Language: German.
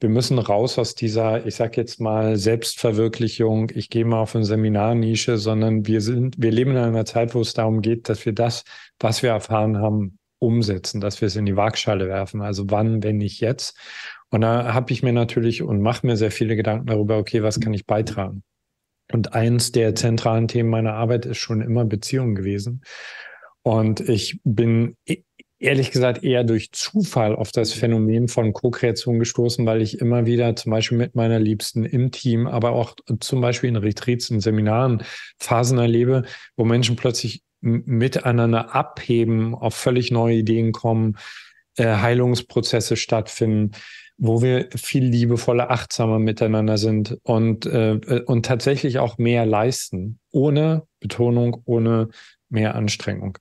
wir müssen raus aus dieser, ich sag jetzt mal, Selbstverwirklichung, ich gehe mal auf eine Seminarnische, sondern wir sind, wir leben in einer Zeit, wo es darum geht, dass wir das, was wir erfahren haben, umsetzen, dass wir es in die Waagschale werfen. Also wann, wenn nicht jetzt? Und da habe ich mir natürlich und mache mir sehr viele Gedanken darüber, okay, was kann ich beitragen? Und eins der zentralen Themen meiner Arbeit ist schon immer Beziehung gewesen. Und ich bin ehrlich gesagt eher durch Zufall auf das mhm. Phänomen von Co-Kreation gestoßen, weil ich immer wieder zum Beispiel mit meiner Liebsten im Team, aber auch zum Beispiel in Retreats, in Seminaren Phasen erlebe, wo Menschen plötzlich miteinander abheben, auf völlig neue Ideen kommen, äh, Heilungsprozesse stattfinden, wo wir viel liebevoller, achtsamer miteinander sind und, äh, äh und tatsächlich auch mehr leisten, ohne Betonung, ohne mehr Anstrengung.